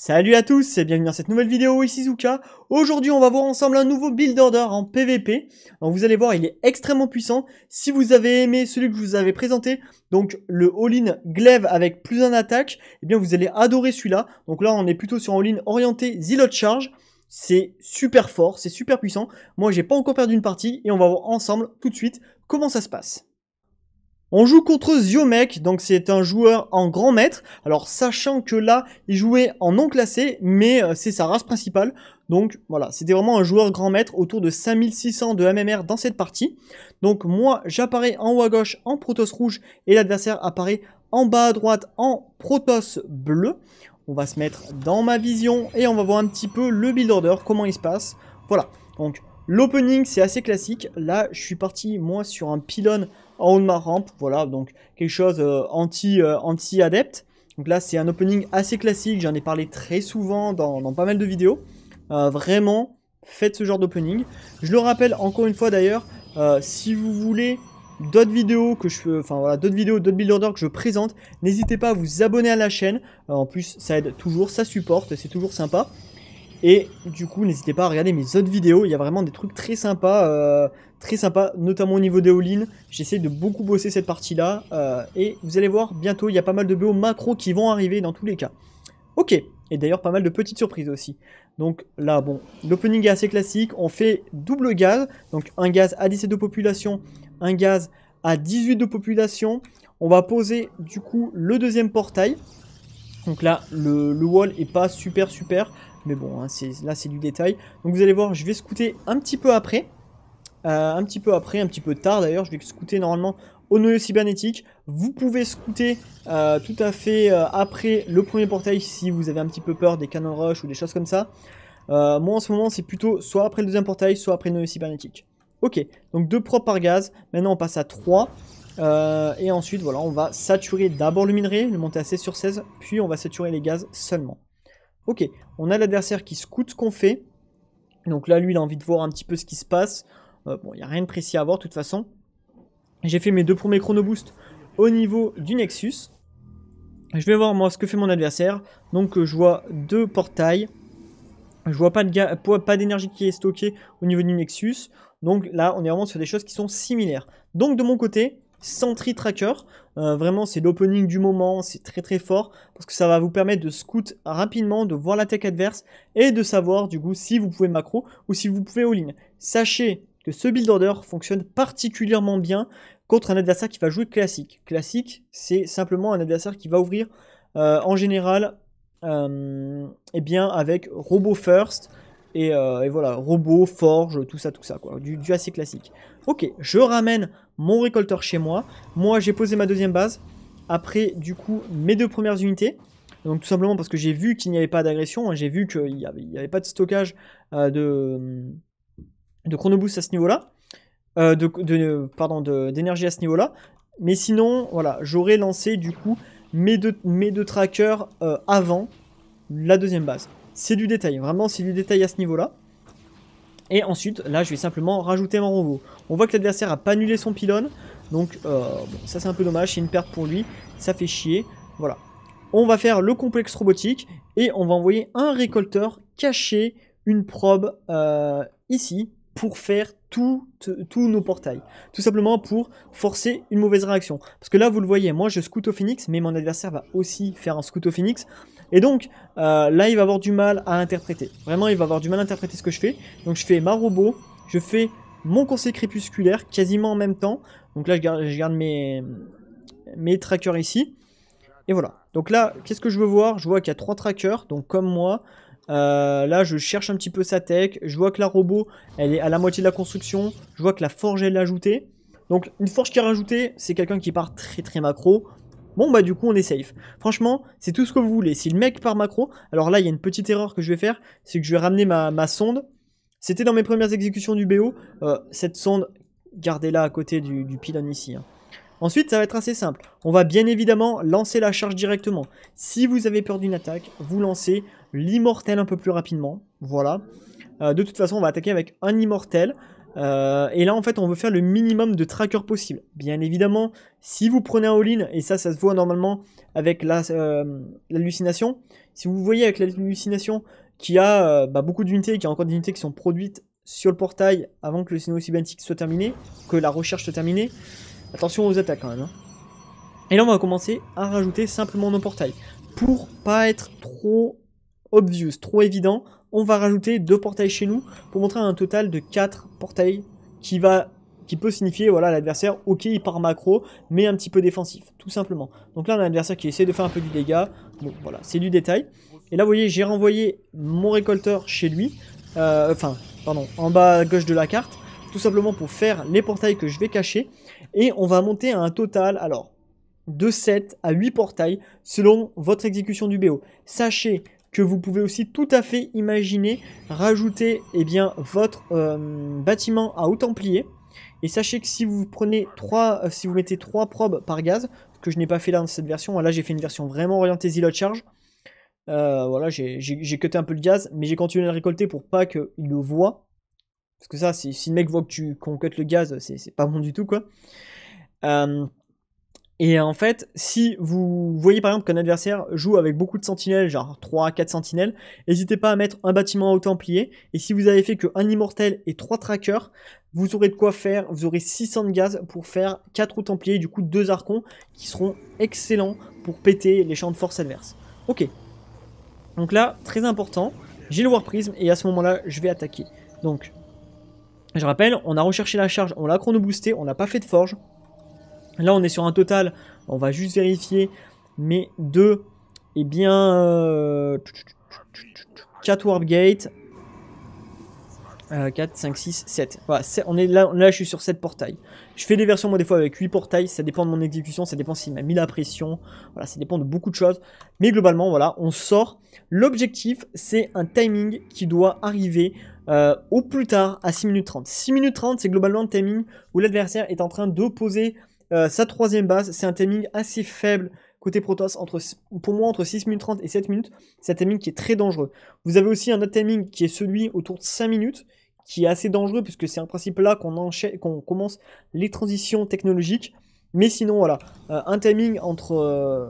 Salut à tous et bienvenue dans cette nouvelle vidéo, ici Zuka. Aujourd'hui on va voir ensemble un nouveau build order en PVP. vous allez voir il est extrêmement puissant. Si vous avez aimé celui que je vous avais présenté, donc le all-in glaive avec plus un attaque, eh bien vous allez adorer celui-là. Donc là on est plutôt sur un all-in orienté zilot charge. C'est super fort, c'est super puissant. Moi j'ai pas encore perdu une partie et on va voir ensemble tout de suite comment ça se passe. On joue contre Ziomek, donc c'est un joueur en grand maître. Alors sachant que là, il jouait en non classé, mais euh, c'est sa race principale. Donc voilà, c'était vraiment un joueur grand maître autour de 5600 de MMR dans cette partie. Donc moi, j'apparais en haut à gauche en Protoss rouge et l'adversaire apparaît en bas à droite en Protoss bleu. On va se mettre dans ma vision et on va voir un petit peu le build order, comment il se passe. Voilà, donc L'opening, c'est assez classique. Là, je suis parti, moi, sur un pylône en haut de ma rampe. Voilà, donc quelque chose euh, anti euh, anti-adepte. donc là, c'est un opening assez classique. J'en ai parlé très souvent dans, pas mal de vidéos. Euh, vraiment, faites ce genre d'opening. Je le rappelle encore une fois d'ailleurs, si vous voulez d'autres vidéos que je enfin d'autres vidéos, d'autres que je présente, n'hésitez pas à vous abonner à la chaîne. en plus, ça aide toujours, ça supporte, c'est toujours sympa. Et du coup, n'hésitez pas à regarder mes autres vidéos. Il y a vraiment des trucs très sympas, euh, très sympas, notamment au niveau des all-in. J'essaie de beaucoup bosser cette partie-là. Euh, et vous allez voir, bientôt, il y a pas mal de BO macro qui vont arriver dans tous les cas. Ok, et d'ailleurs pas mal de petites surprises aussi. Donc là, bon, l'opening est assez classique. On fait double gaz, donc un gaz à 17 de population, un gaz à 18 de population. On va poser du coup le deuxième portail. Donc là, le, le wall est pas super super. Mais bon, hein, là c'est du détail. Donc vous allez voir, je vais scouter un petit peu après. Euh, un petit peu après, un petit peu tard d'ailleurs, je vais scouter normalement au noyau cybernétique. Vous pouvez scouter euh, tout à fait euh, après le premier portail si vous avez un petit peu peur des canons rush ou des choses comme ça. moi en ce moment c'est plutôt soit après le deuxième portail, soit après le noyau cybernétique. Ok, donc deux propres par gaz, maintenant on passe à 3. et ensuite voilà, on va saturer d'abord le minerai, le monter à 16 sur 16, puis on va saturer les gaz seulement. Ok, on a l'adversaire qui scoute ce qu'on fait. Donc là, lui, il a envie de voir un petit peu ce qui se passe. Euh, bon, il n'y a rien de précis à voir de toute façon. J'ai fait mes deux premiers chrono boosts au niveau du Nexus. Je vais voir moi ce que fait mon adversaire. Donc euh, je vois deux portails. Je vois pas d'énergie qui est stockée au niveau du Nexus. Donc là, on est vraiment sur des choses qui sont similaires. Donc de mon côté, Sentry Tracker. Euh, vraiment, c'est l'opening du moment, c'est très très fort parce que ça va vous permettre de scout rapidement, de voir l'attaque adverse et de savoir du coup si vous pouvez macro ou si vous pouvez all-in. Sachez que ce build order fonctionne particulièrement bien contre un adversaire qui va jouer classique. Classique, c'est simplement un adversaire qui va ouvrir euh, en général euh, eh bien avec Robo First, euh, et, voilà, robot, forge, tout ça, tout ça, quoi. Du, assez classique. Ok, je ramène mon récolteur chez moi. Moi, j'ai posé ma deuxième base. Après, du coup, mes deux premières unités. Donc tout simplement parce que j'ai vu qu'il n'y avait pas d'agression, hein. j'ai vu qu'il n'y avait, pas de stockage euh, de, de chronoboost à ce niveau-là, euh, de, de, pardon, d'énergie à ce niveau-là. Mais sinon, voilà, j'aurais lancé du coup mes deux, mes deux trackers avant la deuxième base. C'est du détail, vraiment c'est du détail à ce niveau-là. Et ensuite, là, je vais simplement rajouter mon robot. On voit que l'adversaire a pas annulé son pylône. Donc, euh, ça c'est un peu dommage, c'est une perte pour lui. Ça fait chier. Voilà. On va faire le complexe robotique. Et on va envoyer un récolteur cacher une probe euh, ici pour faire tous nos portails. Tout simplement pour forcer une mauvaise réaction. Parce que là, vous le voyez, moi je scoute au phoenix, mais mon adversaire va aussi faire un scout au phoenix. Et donc, euh, là, il va avoir du mal à interpréter. Vraiment, il va avoir du mal à interpréter ce que je fais. Donc, je fais ma robot, je fais mon conseil crépusculaire quasiment en même temps. Donc là, je garde, mes, mes trackers ici. Et voilà. Donc là, qu'est-ce que je veux voir Je vois qu'il y a trois trackers, donc comme moi. Euh, là, je cherche un petit peu sa tech. Je vois que la robot, elle est à la moitié de la construction. Je vois que la forge, elle l'a ajouté Donc, une forge qui est rajoutée, c'est quelqu'un qui part très très macro. Bon, bah du coup, on est safe. Franchement, c'est tout ce que vous voulez. Si le mec part macro, alors là, il y a une petite erreur que je vais faire. C'est que je vais ramener ma, sonde. C'était dans mes premières exécutions du BO. Euh, cette sonde, gardez-la à côté du, du ici. Hein. Ensuite, ça va être assez simple. On va bien évidemment lancer la charge directement. Si vous avez peur d'une attaque, vous lancez l'immortel un peu plus rapidement. Voilà. Euh, de toute façon, on va attaquer avec un immortel. Euh, et là, en fait, on veut faire le minimum de tracker possible. Bien évidemment, si vous prenez un all-in, et ça, ça se voit normalement avec euh, l'hallucination, si vous voyez avec l'hallucination y a bah, beaucoup d'unités, qu'il y a encore des unités qui sont produites sur le portail avant que le Sino soit terminé, que la recherche soit terminée, attention aux attaques quand même. Hein. Et là, on va commencer à rajouter simplement nos portails pour pas être trop obvious, trop évident, on va rajouter deux portails chez nous pour montrer un total de quatre portails qui va qui peut signifier, voilà, l'adversaire, ok, il part macro, mais un petit peu défensif, tout simplement. Donc là, on a un adversaire qui essaie de faire un peu du dégât. Bon, voilà, c'est du détail. Et là, vous voyez, j'ai renvoyé mon récolteur chez lui, euh, enfin, pardon, en bas à gauche de la carte, tout simplement pour faire les portails que je vais cacher. Et on va monter à un total, alors, de 7 à 8 portails selon votre exécution du BO. Sachez que vous pouvez aussi tout à fait imaginer rajouter eh bien, votre euh, bâtiment à haut templier. Et sachez que si vous prenez trois euh, si vous mettez 3 probes par gaz, que je n'ai pas fait là dans cette version, là j'ai fait une version vraiment orientée zilot charge. Euh, voilà, j'ai cuté un peu le gaz, mais j'ai continué à le récolter pour pas qu'il le voit. Parce que ça, si, le mec voit que tu qu'on cut le gaz, c'est pas bon du tout quoi. Et en fait, si vous voyez par exemple qu'un adversaire joue avec beaucoup de sentinelles, genre 3 4 sentinelles, n'hésitez pas à mettre un bâtiment au templier. Et si vous avez fait que un immortel et 3 trackers, vous aurez de quoi faire, vous aurez 600 de gaz pour faire 4 au templier, du coup 2 archons qui seront excellents pour péter les champs de force adverses. Ok. Donc là, très important, j'ai le Prism et à ce moment-là, je vais attaquer. Donc, je rappelle, on a recherché la charge, on l'a chrono-boosté, on n'a pas fait de forge, Là, on est sur un total, on va juste vérifier, mais de, eh bien, 4 euh, warp gate, 4, 5, 6, 7. Voilà, on est là, je suis sur 7 portails. Je fais des versions, moi, des fois, avec 8 portails. Ça dépend de mon exécution, ça dépend s'il m'a mis la pression. Voilà, ça dépend de beaucoup de choses. Mais globalement, voilà, on sort. L'objectif, c'est un timing qui doit arriver euh, au plus tard à 6 minutes 30. 6 minutes 30, c'est globalement le timing où l'adversaire est en train de poser euh, sa troisième base, c'est un timing assez faible côté Protoss, entre, pour moi entre 6 minutes 30 et 7 minutes. C'est un timing qui est très dangereux. Vous avez aussi un autre timing qui est celui autour de 5 minutes, qui est assez dangereux puisque c'est un principe là qu'on qu'on commence les transitions technologiques. Mais sinon, voilà, euh, un timing entre... Euh,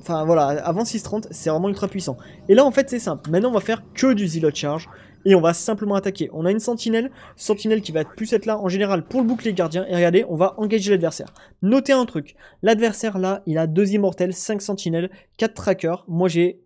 enfin voilà, avant 6.30, c'est vraiment ultra puissant. Et là, en fait, c'est simple. Maintenant, on va faire que du Zealot Charge et on va simplement attaquer. On a une sentinelle, sentinelle qui va plus être là en général pour le bouclier gardien, et regardez, on va engager l'adversaire. Notez un truc, l'adversaire là, il a deux immortels, cinq sentinelles, quatre trackers, moi j'ai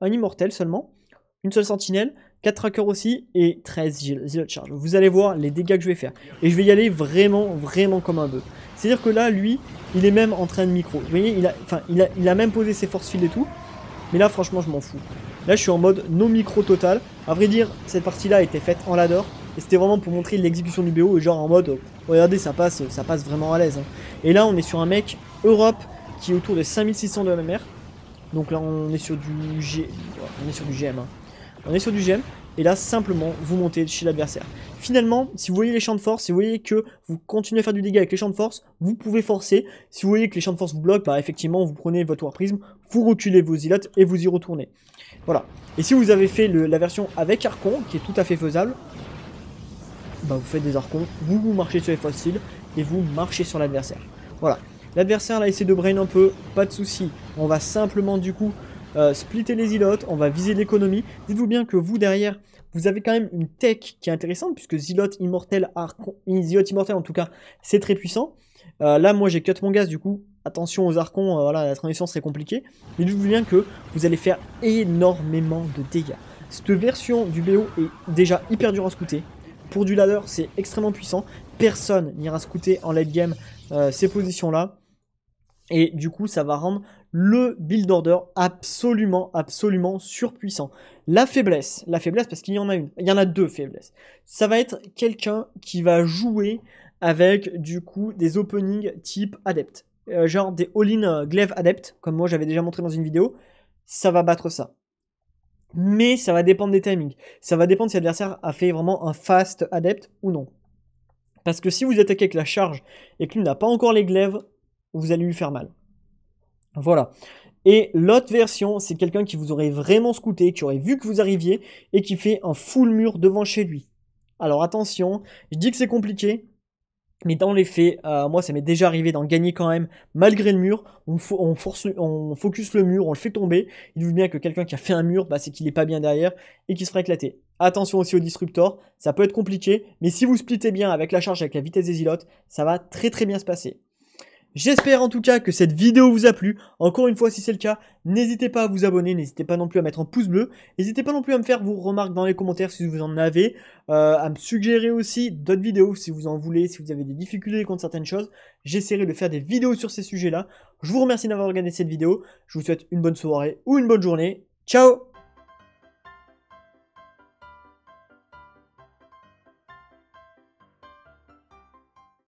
un immortel seulement, une seule sentinelle, quatre trackers aussi et 13 de charge. Vous allez voir les dégâts que je vais faire. Et je vais y aller vraiment, vraiment comme un bœuf. C'est-à-dire que là, lui, il est même en train de micro. Vous voyez, il a, il a, même posé ses force field et tout. Mais là, franchement, je m'en fous. Là, je suis en mode no micro total. À vrai dire, cette partie-là était faite en ladder. Et c'était vraiment pour montrer l'exécution du BO, et genre en mode, euh, regardez, ça passe, ça passe vraiment à l'aise. Hein. Et là, on est sur un mec Europe qui est autour de 5600 de la Donc là, on est sur du GM. On est sur du GM. Hein. Et là, simplement, vous montez chez l'adversaire. Finalement, si vous voyez les champs de force, si vous voyez que vous continuez à faire du dégât avec les champs de force, vous pouvez forcer. Si vous voyez que les champs de force vous bloquent, bah effectivement, vous prenez votre War vous reculez vos zilotes et vous y retournez. Voilà. Et si vous avez fait la version avec Archon, qui est tout à fait faisable, bah vous faites des Archons, vous, vous marchez sur les fossiles, et vous marchez sur l'adversaire. Voilà. L'adversaire là essaie de brain un peu, pas de souci. On va simplement du coup euh, splitter les zilotes. on va viser l'économie. Dites-vous bien que vous derrière, vous avez quand même une tech qui est intéressante, puisque Zilot Immortel, Immortel en tout cas, c'est très puissant. Euh, là moi j'ai cut mon gaz du coup, attention aux archons, euh, voilà, la transition serait compliquée. Mais dites-vous bien que vous allez faire énormément de dégâts. Cette version du BO est déjà hyper dure à scouter. Pour du ladder, c'est extrêmement puissant. Personne n'ira scouter en late game euh, ces positions-là. Et du coup, ça va rendre le build order absolument, absolument surpuissant. La faiblesse, la faiblesse parce qu'il y en a une, il y en a deux faiblesses. Ça va être quelqu'un qui va jouer avec du coup des openings type adepte. Euh, genre des all-in euh, glaive adeptes comme moi j'avais déjà montré dans une vidéo, ça va battre ça. Mais ça va dépendre des timings. Ça va dépendre si l'adversaire a fait vraiment un fast adepte ou non. Parce que si vous attaquez avec la charge et qu'il n'a pas encore les glaives, vous allez lui faire mal. Voilà. Et l'autre version, c'est quelqu'un qui vous aurait vraiment scouté, qui aurait vu que vous arriviez et qui fait un full mur devant chez lui. Alors attention, je dis que c'est compliqué, mais dans les faits, euh, moi ça m'est déjà arrivé d'en gagner quand même, malgré le mur. On, force, on focus le mur, on le fait tomber. Il veut bien que quelqu'un qui a fait un mur, bah, c'est qu'il n'est pas bien derrière et qu'il se fera éclater. Attention aussi au disruptor, ça peut être compliqué, mais si vous splittez bien avec la charge, avec la vitesse des îlots, ça va très très bien se passer. J'espère en tout cas que cette vidéo vous a plu. Encore une fois, si c'est le cas, n'hésitez pas à vous abonner, n'hésitez pas non plus à mettre un pouce bleu, n'hésitez pas non plus à me faire vos remarques dans les commentaires si vous en avez, euh, à me suggérer aussi d'autres vidéos si vous en voulez, si vous avez des difficultés contre certaines choses. J'essaierai de faire des vidéos sur ces sujets-là. Je vous remercie d'avoir regardé cette vidéo, je vous souhaite une bonne soirée ou une bonne journée. Ciao